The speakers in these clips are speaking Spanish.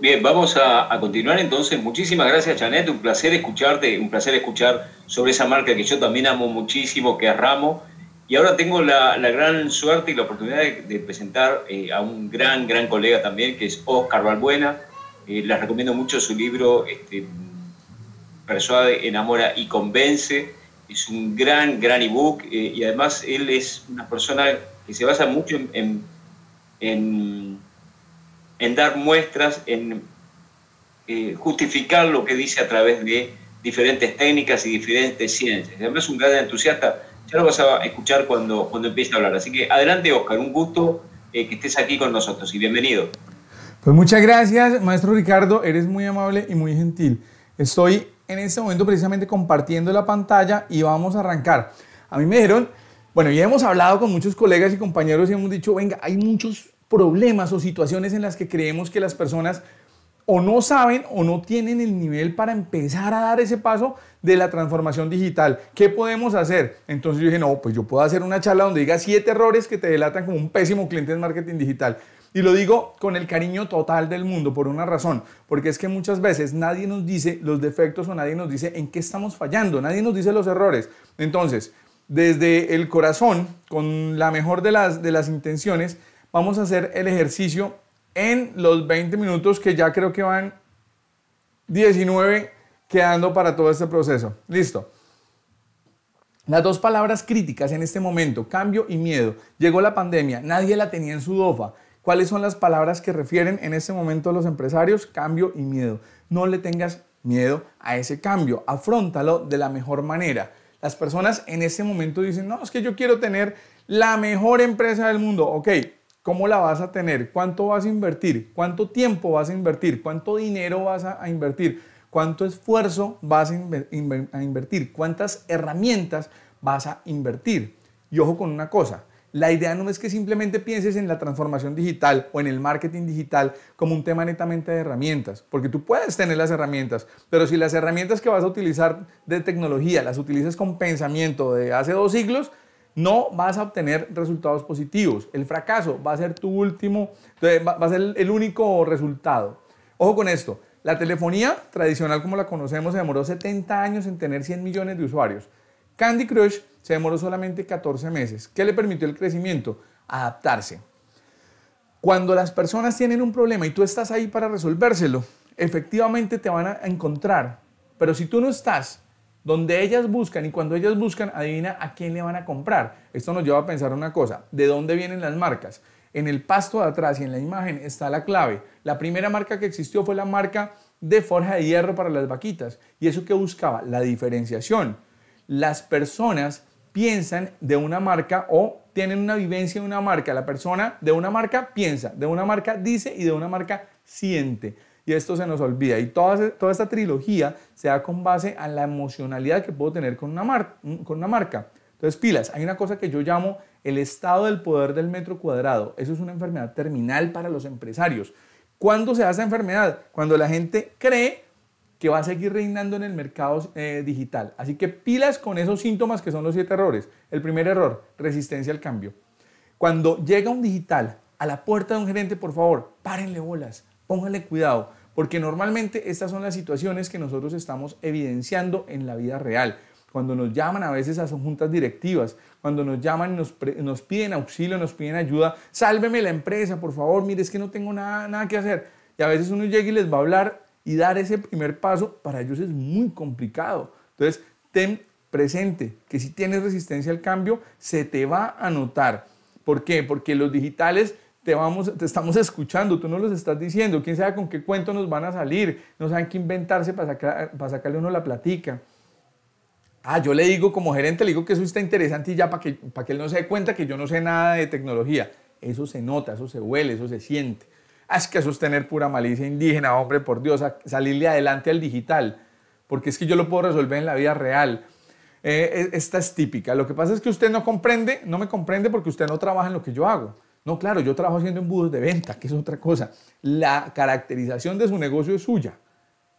Bien, vamos a, continuar entonces. Muchísimas gracias, Janet. Un placer escucharte, un placer escuchar sobre esa marca que yo también amo muchísimo, que es Ramo. Y ahora tengo la, la gran suerte y la oportunidad de, presentar eh, a un gran, gran colega también, que es Oscar Valbuena. Eh, les recomiendo mucho su libro este, Persuade, Enamora y Convence. Es un gran, gran ebook eh, y además él es una persona que se basa mucho en en dar muestras, en eh, justificar lo que dice a través de diferentes técnicas y diferentes ciencias. es un gran entusiasta, ya lo vas a escuchar cuando, cuando empiece a hablar. Así que adelante, Oscar, un gusto eh, que estés aquí con nosotros y bienvenido. Pues muchas gracias, maestro Ricardo, eres muy amable y muy gentil. Estoy en este momento precisamente compartiendo la pantalla y vamos a arrancar. A mí me dijeron, bueno, ya hemos hablado con muchos colegas y compañeros y hemos dicho, venga, hay muchos problemas o situaciones en las que creemos que las personas o no saben o no tienen el nivel para empezar a dar ese paso de la transformación digital. ¿Qué podemos hacer? Entonces yo dije, no, pues yo puedo hacer una charla donde diga siete errores que te delatan como un pésimo cliente en marketing digital. Y lo digo con el cariño total del mundo, por una razón, porque es que muchas veces nadie nos dice los defectos o nadie nos dice en qué estamos fallando, nadie nos dice los errores. Entonces, desde el corazón, con la mejor de las, de las intenciones, Vamos a hacer el ejercicio en los 20 minutos que ya creo que van 19 quedando para todo este proceso. Listo. Las dos palabras críticas en este momento, cambio y miedo. Llegó la pandemia, nadie la tenía en su dofa. ¿Cuáles son las palabras que refieren en este momento a los empresarios? Cambio y miedo. No le tengas miedo a ese cambio, Afróntalo de la mejor manera. Las personas en este momento dicen, no, es que yo quiero tener la mejor empresa del mundo. Ok, ¿Cómo la vas a tener? ¿Cuánto vas a invertir? ¿Cuánto tiempo vas a invertir? ¿Cuánto dinero vas a, invertir? ¿Cuánto esfuerzo vas a, invertir? ¿Cuántas herramientas vas a invertir? Y ojo con una cosa, la idea no es que simplemente pienses en la transformación digital o en el marketing digital como un tema netamente de herramientas, porque tú puedes tener las herramientas, pero si las herramientas que vas a utilizar de tecnología las utilizas con pensamiento de hace dos siglos, no vas a obtener resultados positivos. El fracaso va a ser tu último, eh, va a ser el único resultado. Ojo con esto, la telefonía tradicional como la conocemos se demoró 70 años en tener 100 millones de usuarios. Candy Crush se demoró solamente 14 meses. ¿Qué le permitió el crecimiento? Adaptarse. Cuando las personas tienen un problema y tú estás ahí para resolvérselo, efectivamente te van a encontrar. Pero si tú no estás donde ellas buscan y cuando ellas buscan, adivina a quién le van a comprar. Esto nos lleva a pensar una cosa, ¿de dónde vienen las marcas? En el pasto de atrás y en la imagen está la clave. La primera marca que existió fue la marca de forja de hierro para las vaquitas. ¿Y eso que buscaba? La diferenciación. Las personas piensan de una marca o tienen una vivencia de una marca. La persona de una marca piensa, de una marca dice y de una marca siente y esto se nos olvida. Y toda, esta trilogía se da con base a la emocionalidad que puedo tener con una, con una marca. Entonces, pilas, hay una cosa que yo llamo el estado del poder del metro cuadrado. Eso es una enfermedad terminal para los empresarios. ¿Cuándo se da esa enfermedad? Cuando la gente cree que va a seguir reinando en el mercado eh, digital. Así que pilas con esos síntomas que son los siete errores. El primer error, resistencia al cambio. Cuando llega un digital a la puerta de un gerente, por favor, párenle bolas, pónganle cuidado. Porque normalmente estas son las situaciones que nosotros estamos evidenciando en la vida real. Cuando nos llaman a veces a sus juntas directivas, cuando nos llaman y nos, piden auxilio, nos piden ayuda, sálveme la empresa, por favor, mire, es que no tengo nada, nada que hacer. Y a veces uno llega y les va a hablar y dar ese primer paso para ellos es muy complicado. Entonces, ten presente que si tienes resistencia al cambio, se te va a notar. ¿Por qué? Porque los digitales te, vamos, te estamos escuchando, tú no los estás diciendo, quién sabe con qué cuento nos van a salir, no saben qué inventarse para, sacar, para sacarle uno la platica. Ah, yo le digo como gerente, le digo que eso está interesante y ya para que, para que él no se dé cuenta que yo no sé nada de tecnología. Eso se nota, eso se huele, eso se siente. Ah, es que eso es pura malicia indígena, hombre, por Dios, salirle adelante al digital, porque es que yo lo puedo resolver en la vida real. Eh, e, esta es típica. Lo que pasa es que usted no comprende, no me comprende porque usted no trabaja en lo que yo hago. No, claro, yo trabajo haciendo embudos de venta, que es otra cosa. La caracterización de su negocio es suya.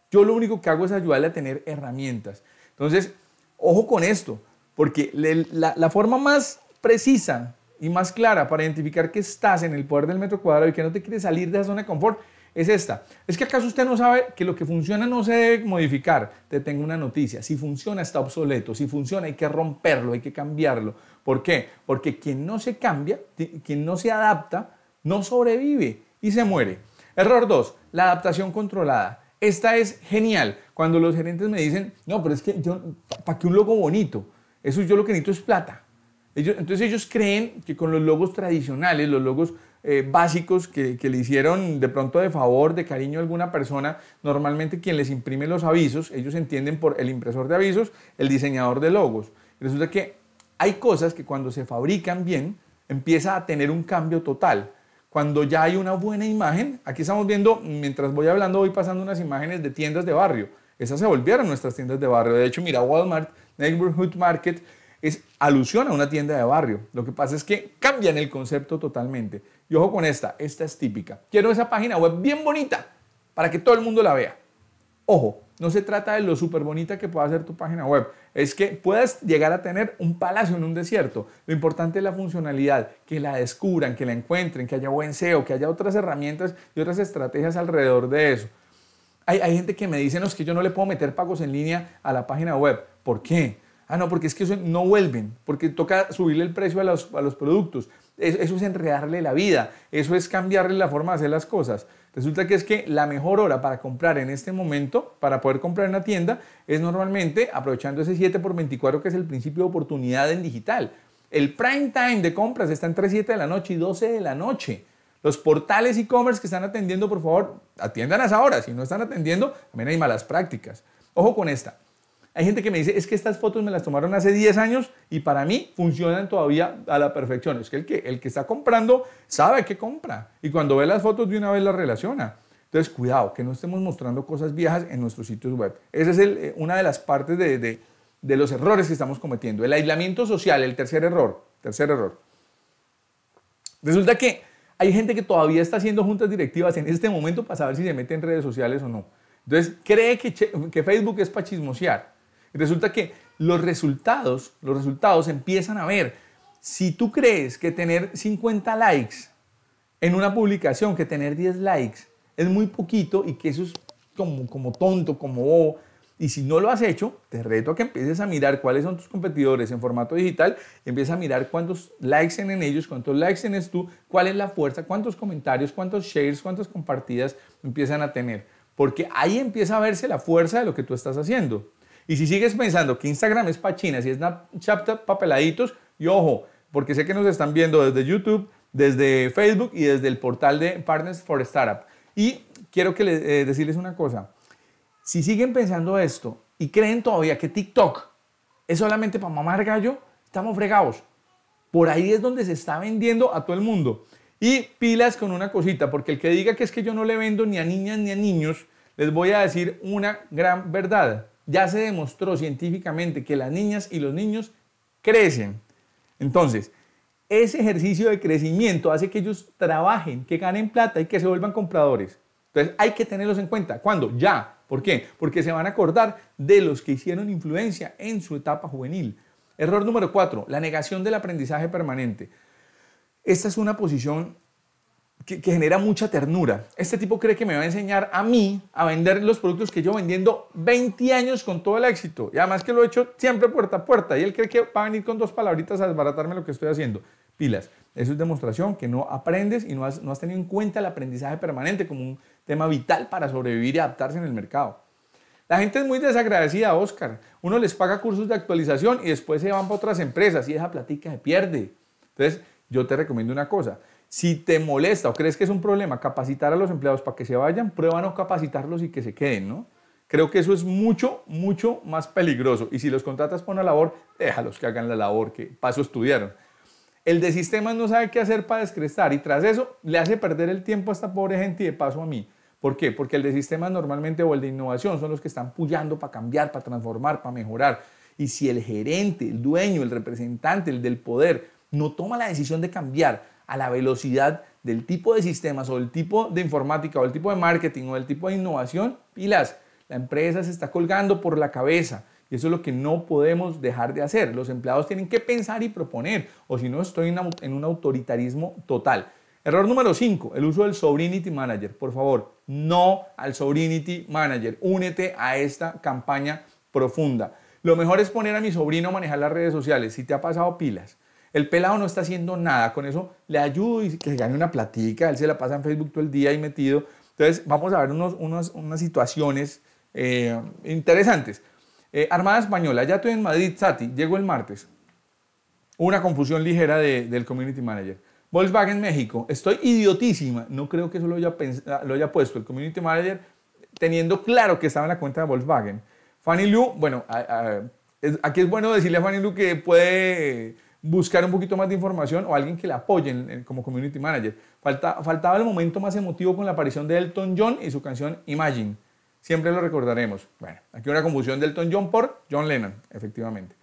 Yo lo único que hago es ayudarle a tener herramientas. Entonces, ojo con esto, porque la, forma más precisa y más clara para identificar que estás en el poder del metro cuadrado y que no te quieres salir de esa zona de confort es esta. Es que acaso usted no sabe que lo que funciona no se debe modificar. Te tengo una noticia. Si funciona está obsoleto. Si funciona hay que romperlo, hay que cambiarlo. ¿Por qué? Porque quien no se cambia, quien no se adapta, no sobrevive y se muere. Error 2, la adaptación controlada. Esta es genial. Cuando los gerentes me dicen, no, pero es que yo, ¿para qué un logo bonito? Eso yo lo que necesito es plata. entonces ellos creen que con los logos tradicionales, los logos eh, básicos que, que, le hicieron de pronto de favor, de cariño a alguna persona, normalmente quien les imprime los avisos, ellos entienden por el impresor de avisos, el diseñador de logos. Resulta que hay cosas que cuando se fabrican bien empieza a tener un cambio total. Cuando ya hay una buena imagen, aquí estamos viendo, mientras voy hablando, voy pasando unas imágenes de tiendas de barrio. Esas se volvieron nuestras tiendas de barrio. De hecho, mira, Walmart, Neighborhood Market, es alusión a una tienda de barrio. Lo que pasa es que cambian el concepto totalmente. Y ojo con esta, esta es típica. Quiero esa página web bien bonita para que todo el mundo la vea. Ojo, no se trata de lo súper bonita que pueda ser tu página web, es que puedas llegar a tener un palacio en un desierto. Lo importante es la funcionalidad, que la descubran, que la encuentren, que haya buen SEO, que haya otras herramientas y otras estrategias alrededor de eso. Hay, gente que me dice, no, es que yo no le puedo meter pagos en línea a la página web. ¿Por qué? Ah, no, porque es que eso no vuelven, porque toca subirle el precio a los, a los productos, eso es enredarle la vida, eso es cambiarle la forma de hacer las cosas. Resulta que es que la mejor hora para comprar en este momento, para poder comprar en la tienda, es normalmente aprovechando ese 7 por 24 que es el principio de oportunidad en digital. El prime time de compras está entre 7 de la noche y 12 de la noche. Los portales e-commerce que están atendiendo, por favor, atiendan a esa hora. Si no están atendiendo, también hay malas prácticas. Ojo con esta. Hay gente que me dice, es que estas fotos me las tomaron hace 10 años y para mí funcionan todavía a la perfección. Es que el que, el que está comprando sabe que compra y cuando ve las fotos de una vez las relaciona. Entonces, cuidado, que no estemos mostrando cosas viejas en nuestros sitios web. Esa es eh, una de las partes de, los errores que estamos cometiendo. El aislamiento social, el tercer error. Tercer error. Resulta que hay gente que todavía está haciendo juntas directivas en este momento para saber si se mete en redes sociales o no. Entonces, cree que, que Facebook es para chismosear. Resulta que los resultados, los resultados empiezan a ver. Si tú crees que tener 50 likes en una publicación, que tener 10 likes es muy poquito y que eso es como, tonto, como bobo, y si no lo has hecho, te reto a que empieces a mirar cuáles son tus competidores en formato digital, empieza a mirar cuántos likes tienen ellos, cuántos likes tienes tú, cuál es la fuerza, cuántos comentarios, cuántos shares, cuántas compartidas empiezan a tener. Porque ahí empieza a verse la fuerza de lo que tú estás haciendo. Y si sigues pensando que Instagram es para chinas y Snapchat papeladitos, papeladitos y ojo, porque sé que nos están viendo desde YouTube, desde Facebook y desde el portal de Partners for Startup. Y quiero que eh, decirles una cosa. Si siguen pensando esto y creen todavía que TikTok es solamente para mamar gallo, estamos fregados. Por ahí es donde se está vendiendo a todo el mundo. Y pilas con una cosita, porque el que diga que es que yo no le vendo ni a niñas ni a niños, les voy a decir una gran verdad ya se demostró científicamente que las niñas y los niños crecen. Entonces, ese ejercicio de crecimiento hace que ellos trabajen, que ganen plata y que se vuelvan compradores. Entonces, hay que tenerlos en cuenta. ¿Cuándo? Ya. ¿Por qué? Porque se van a acordar de los que hicieron influencia en su etapa juvenil. Error número cuatro, la negación del aprendizaje permanente. Esta es una posición que, genera mucha ternura. Este tipo cree que me va a enseñar a mí a vender los productos que yo vendiendo 20 años con todo el éxito. Y además que lo he hecho siempre puerta a puerta. Y él cree que va a venir con dos palabritas a desbaratarme lo que estoy haciendo. Pilas. Eso es demostración que no aprendes y no has, tenido en cuenta el aprendizaje permanente como un tema vital para sobrevivir y adaptarse en el mercado. La gente es muy desagradecida, Oscar. Uno les paga cursos de actualización y después se van para otras empresas y esa platica se pierde. Entonces, yo te recomiendo una cosa. Si te molesta o crees que es un problema capacitar a los empleados para que se vayan, prueba no capacitarlos y que se queden, ¿no? Creo que eso es mucho, mucho más peligroso. Y si los contratas por una labor, déjalos que hagan la labor que paso estudiaron. El de sistemas no sabe qué hacer para descrestar y tras eso le hace perder el tiempo a esta pobre gente y de paso a mí. ¿Por qué? Porque el de sistemas normalmente o el de innovación son los que están pullando para cambiar, para transformar, para mejorar. Y si el gerente, el dueño, el representante, el del poder no toma la decisión de cambiar, a la velocidad del tipo de sistemas o el tipo de informática o el tipo de marketing o el tipo de innovación, pilas, la empresa se está colgando por la cabeza. Y eso es lo que no podemos dejar de hacer. Los empleados tienen que pensar y proponer, o si no, estoy en un autoritarismo total. Error número 5, el uso del Sobrinity Manager. Por favor, no al Sobrinity Manager. Únete a esta campaña profunda. Lo mejor es poner a mi sobrino a manejar las redes sociales. Si te ha pasado pilas, el pelado no está haciendo nada, con eso le ayudo y que gane una platica, él se la pasa en Facebook todo el día ahí metido. Entonces vamos a ver unas situaciones eh, interesantes. Eh, Armada Española, ya estoy en Madrid, Sati, Llegó el martes. Una confusión ligera del community manager. Volkswagen México, estoy idiotísima, no creo que eso lo haya, lo haya puesto el community manager teniendo claro que estaba en la cuenta de Volkswagen. Fanny Liu. bueno, aquí es bueno decirle a Fanny Liu que puede buscar un poquito más de información o alguien que le apoye como community manager. faltaba el momento más emotivo con la aparición de Elton John y su canción Imagine. Siempre lo recordaremos. Bueno, aquí una confusión de Elton John por John Lennon, efectivamente.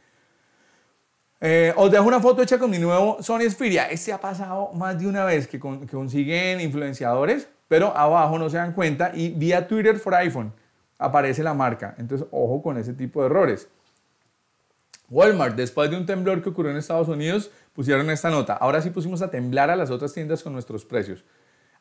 Eh, os dejo una foto hecha con mi nuevo Sony Xperia. Este ha pasado más de una vez que, que consiguen influenciadores, pero abajo no se dan cuenta y vía Twitter for iPhone aparece la marca. Entonces, ojo con ese tipo de errores. Walmart, después de un temblor que ocurrió en Estados Unidos, pusieron esta nota. Ahora sí pusimos a temblar a las otras tiendas con nuestros precios.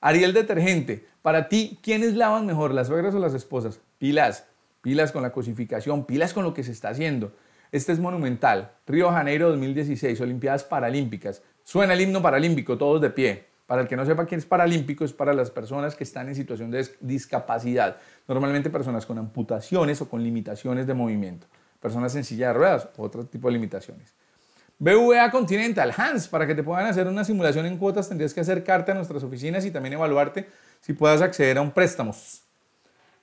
Ariel Detergente, para ti, ¿quiénes lavan mejor, las suegras o las esposas? Pilas, pilas con la cosificación, pilas con lo que se está haciendo. Este es monumental. Río Janeiro 2016, Olimpiadas Paralímpicas. Suena el himno paralímpico, todos de pie. Para el que no sepa quién es paralímpico, es para las personas que están en situación de discapacidad, normalmente personas con amputaciones o con limitaciones de movimiento personas en silla de ruedas, otro tipo de limitaciones. BVA Continental, Hans, para que te puedan hacer una simulación en cuotas tendrías que acercarte a nuestras oficinas y también evaluarte si puedas acceder a un préstamo.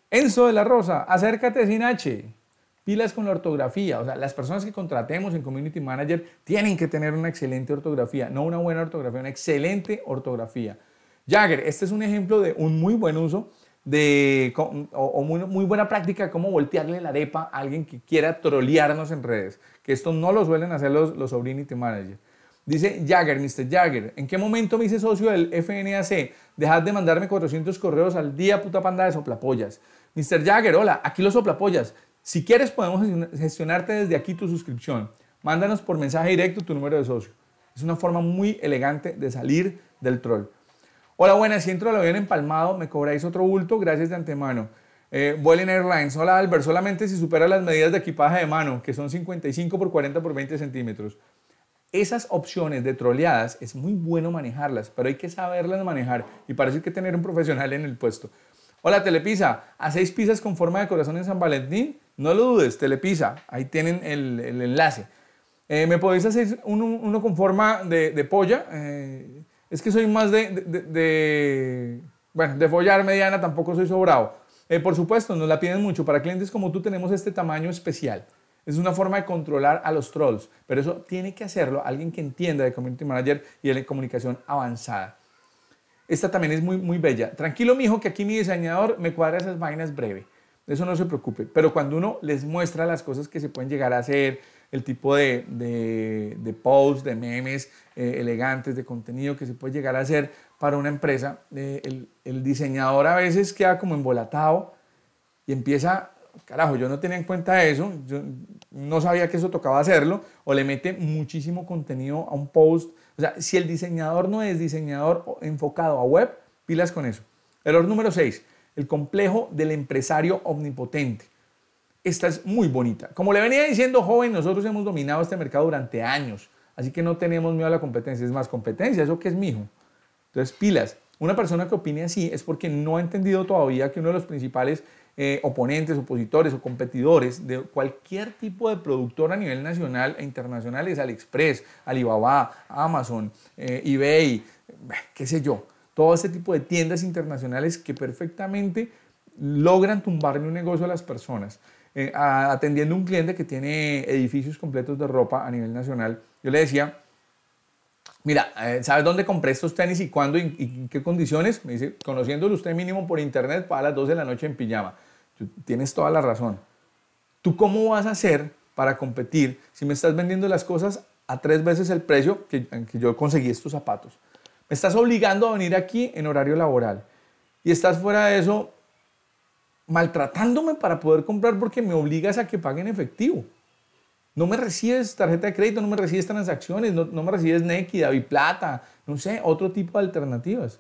Enzo de la Rosa, acércate sin H. Pilas con la ortografía, o sea, las personas que contratemos en Community Manager tienen que tener una excelente ortografía, no una buena ortografía, una excelente ortografía. Jagger, este es un ejemplo de un muy buen uso de, o, muy, muy, buena práctica cómo voltearle la arepa a alguien que quiera trolearnos en redes, que esto no lo suelen hacer los, los Sobrinity Manager. Dice Jagger, Mr. Jagger, ¿en qué momento me hice socio del FNAC? Dejad de mandarme 400 correos al día, puta panda de soplapollas. Mr. Jagger, hola, aquí los soplapollas. Si quieres podemos gestionarte desde aquí tu suscripción. Mándanos por mensaje directo tu número de socio. Es una forma muy elegante de salir del troll. Hola, buenas, si entro al avión empalmado, me cobráis otro bulto, gracias de antemano. Eh, Vueling Airlines, hola Albert, solamente si supera las medidas de equipaje de mano, que son 55 por 40 por 20 centímetros. Esas opciones de troleadas es muy bueno manejarlas, pero hay que saberlas manejar y parece que tener un profesional en el puesto. Hola Telepisa, seis pizzas con forma de corazón en San Valentín? No lo dudes, Telepisa, ahí tienen el, enlace. Eh, ¿Me podéis hacer uno, con forma de, de polla? Eh, es que soy más de, de, bueno, de follar mediana, tampoco soy sobrado. Eh, por supuesto, nos la piden mucho. Para clientes como tú tenemos este tamaño especial. Es una forma de controlar a los trolls, pero eso tiene que hacerlo alguien que entienda de Community Manager y de la comunicación avanzada. Esta también es muy, muy bella. Tranquilo, mijo, que aquí mi diseñador me cuadra esas vainas breve. Eso no se preocupe. Pero cuando uno les muestra las cosas que se pueden llegar a hacer, el tipo de, de, de posts, de memes eh, elegantes, de contenido que se puede llegar a hacer para una empresa. Eh, el, el, diseñador a veces queda como embolatado y empieza, carajo, yo no tenía en cuenta eso, yo no sabía que eso tocaba hacerlo, o le mete muchísimo contenido a un post. O sea, si el diseñador no es diseñador enfocado a web, pilas con eso. Error número 6, el complejo del empresario omnipotente. Esta es muy bonita. Como le venía diciendo, joven, nosotros hemos dominado este mercado durante años, así que no tenemos miedo a la competencia. Es más, competencia, eso que es mijo. Entonces, pilas. Una persona que opine así es porque no ha entendido todavía que uno de los principales eh, oponentes, opositores o competidores de cualquier tipo de productor a nivel nacional e internacional es AliExpress, Alibaba, Amazon, eh, eBay, eh, qué sé yo. Todo ese tipo de tiendas internacionales que perfectamente logran tumbarle un negocio a las personas. Eh, atendiendo a, un cliente que tiene edificios completos de ropa a nivel nacional, yo le decía, mira, eh, ¿sabes dónde compré estos tenis y cuándo y, en qué condiciones? Me dice, conociéndolo usted mínimo por internet para las 2 de la noche en pijama. tienes toda la razón. ¿Tú cómo vas a hacer para competir si me estás vendiendo las cosas a tres veces el precio que yo conseguí estos zapatos? Me estás obligando a venir aquí en horario laboral. Y estás fuera de eso maltratándome para poder comprar porque me obligas a que pague en efectivo. No me recibes tarjeta de crédito, no me recibes transacciones, no, no me recibes Nequi, David Plata, no sé, otro tipo de alternativas.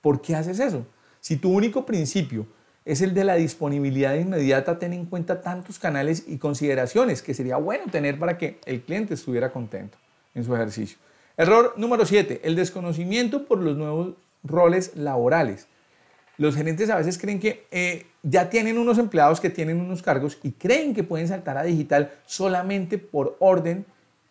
¿Por qué haces eso? Si tu único principio es el de la disponibilidad inmediata, ten en cuenta tantos canales y consideraciones que sería bueno tener para que el cliente estuviera contento en su ejercicio. Error número 7, el desconocimiento por los nuevos roles laborales los gerentes a veces creen que eh, ya tienen unos empleados que tienen unos cargos y creen que pueden saltar a digital solamente por orden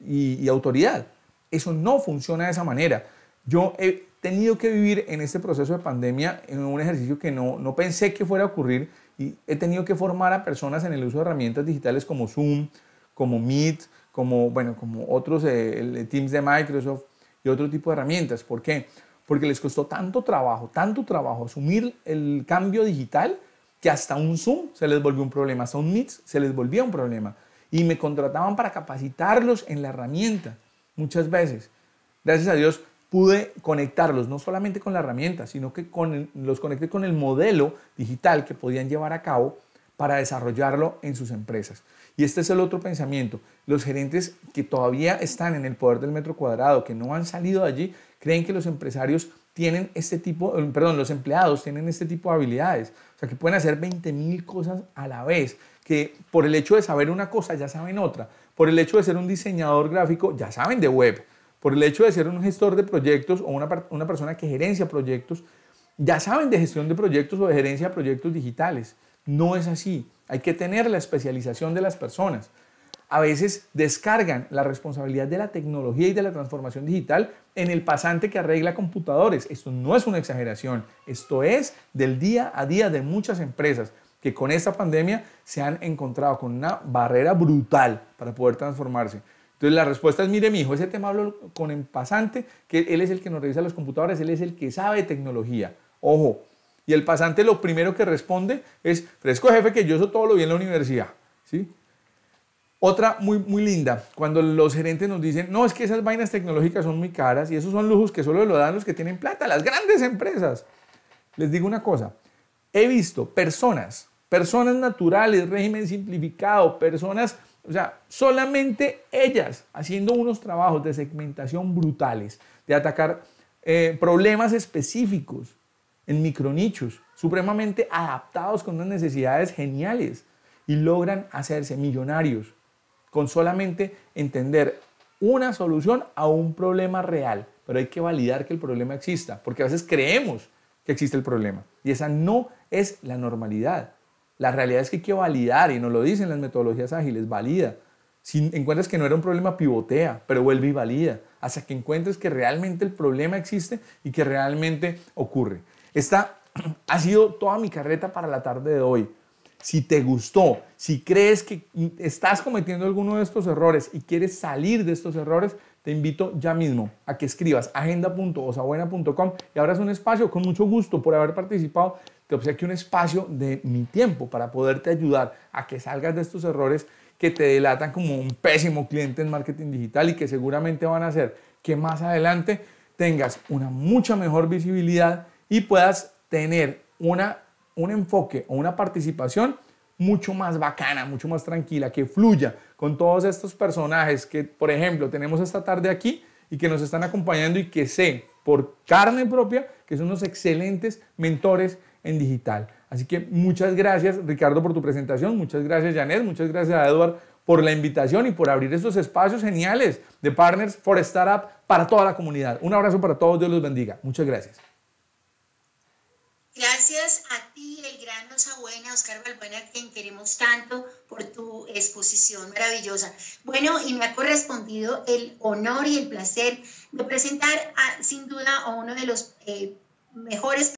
y, autoridad. Eso no funciona de esa manera. Yo he tenido que vivir en este proceso de pandemia en un ejercicio que no, pensé que fuera a ocurrir y he tenido que formar a personas en el uso de herramientas digitales como Zoom, como Meet, como, bueno, como otros eh, Teams de Microsoft y otro tipo de herramientas. ¿Por qué? porque les costó tanto trabajo, tanto trabajo asumir el cambio digital que hasta un Zoom se les volvió un problema, hasta un Meet se les volvía un problema. Y me contrataban para capacitarlos en la herramienta muchas veces. Gracias a Dios pude conectarlos no solamente con la herramienta, sino que los conecté con el modelo digital que podían llevar a cabo para desarrollarlo en sus empresas. Y este es el otro pensamiento. Los gerentes que todavía están en el poder del metro cuadrado, que no han salido de allí, creen que los empresarios tienen este tipo, eh, perdón, los empleados tienen este tipo de habilidades. O sea, que pueden hacer 20.000 cosas a la vez, que por el hecho de saber una cosa ya saben otra, por el hecho de ser un diseñador gráfico ya saben de web, por el hecho de ser un gestor de proyectos o una, una persona que gerencia proyectos, ya saben de gestión de proyectos o de gerencia de proyectos digitales. No es así. Hay que tener la especialización de las personas. A veces descargan la responsabilidad de la tecnología y de la transformación digital en el pasante que arregla computadores. Esto no es una exageración, esto es del día a día de muchas empresas que con esta pandemia se han encontrado con una barrera brutal para poder transformarse. Entonces la respuesta es, mire mi hijo, ese tema hablo con el pasante, que él es el que nos revisa los computadores, él es el que sabe tecnología. Ojo, y el pasante lo primero que responde es, fresco jefe, que yo eso todo lo vi en la universidad. ¿Sí? Otra muy, muy linda, cuando los gerentes nos dicen, no, es que esas vainas tecnológicas son muy caras y esos son lujos que solo lo dan los que tienen plata, las grandes empresas. Les digo una cosa, he visto personas, personas naturales, régimen simplificado, personas, o sea, solamente ellas haciendo unos trabajos de segmentación brutales, de atacar eh, problemas específicos, en micronichos, supremamente adaptados con unas necesidades geniales y logran hacerse millonarios con solamente entender una solución a un problema real. Pero hay que validar que el problema exista, porque a veces creemos que existe el problema y esa no es la normalidad. La realidad es que hay que validar, y nos lo dicen las metodologías ágiles, valida. Si encuentras que no era un problema, pivotea, pero vuelve y valida, hasta que encuentres que realmente el problema existe y que realmente ocurre. Esta ha sido toda mi carreta para la tarde de hoy. Si te gustó, si crees que estás cometiendo alguno de estos errores y quieres salir de estos errores, te invito ya mismo a que escribas agenda.osabuena.com y abras un espacio con mucho gusto por haber participado. Te obsequio un espacio de mi tiempo para poderte ayudar a que salgas de estos errores que te delatan como un pésimo cliente en marketing digital y que seguramente van a hacer que más adelante tengas una mucha mejor visibilidad y puedas tener una, un enfoque o una participación mucho más bacana, mucho más tranquila, que fluya con todos estos personajes que, por ejemplo, tenemos esta tarde aquí y que nos están acompañando y que sé por carne propia que son unos excelentes mentores en digital. Así que muchas gracias, Ricardo, por tu presentación, muchas gracias, Janet, muchas gracias a Eduard por la invitación y por abrir estos espacios geniales de Partners for Startup para toda la comunidad. Un abrazo para todos, Dios los bendiga. Muchas gracias. Gracias a ti, el gran Buena, Oscar Balbuena, quien queremos tanto por tu exposición maravillosa. Bueno, y me ha correspondido el honor y el placer de presentar a, sin duda a uno de los eh, mejores